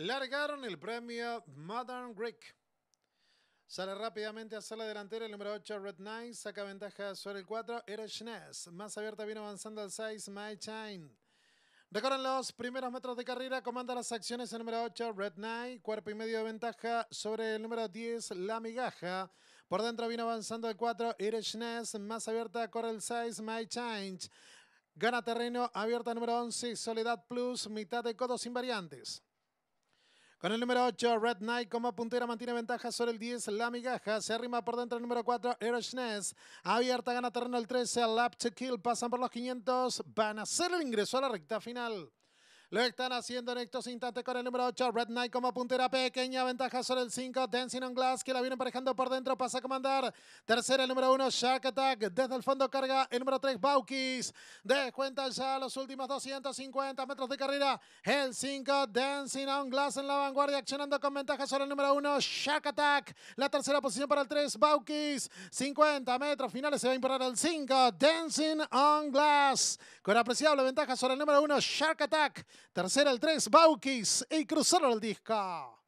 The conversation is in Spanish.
Largaron el premio Modern Greek. Sale rápidamente a la delantera el número 8, Red Knight. Saca ventaja sobre el 4, Ness. Más abierta viene avanzando el 6, My Chain. Recorren los primeros metros de carrera, comanda las acciones el número 8, Red Knight, cuerpo y medio de ventaja sobre el número 10, La Migaja. Por dentro viene avanzando el 4, Irishness, más abierta corre el 6, My Change. Gana terreno, abierta número 11, Soledad Plus, mitad de codos invariantes. Con el número 8, Red Knight como puntera mantiene ventaja sobre el 10, La Migaja. Se arrima por dentro el número 4, Eroshness. Abierta, gana terreno el 13, Lap to Kill. Pasan por los 500, van a hacer el ingreso a la recta final. Lo están haciendo en estos instantes con el número 8. Red Knight como puntera pequeña. Ventaja sobre el 5. Dancing on Glass que la viene emparejando por dentro. Pasa a comandar. Tercera el número 1. Shark Attack. Desde el fondo carga el número 3. Baukis. Descuenta ya los últimos 250 metros de carrera. El 5. Dancing on Glass en la vanguardia. Accionando con ventaja sobre el número 1. Shark Attack. La tercera posición para el 3. Baukis. 50 metros finales. Se va a imponer el 5. Dancing on Glass. Con apreciable ventaja sobre el número 1. Shark Attack. Tercera el 3, Baukis y cruzaron el disco.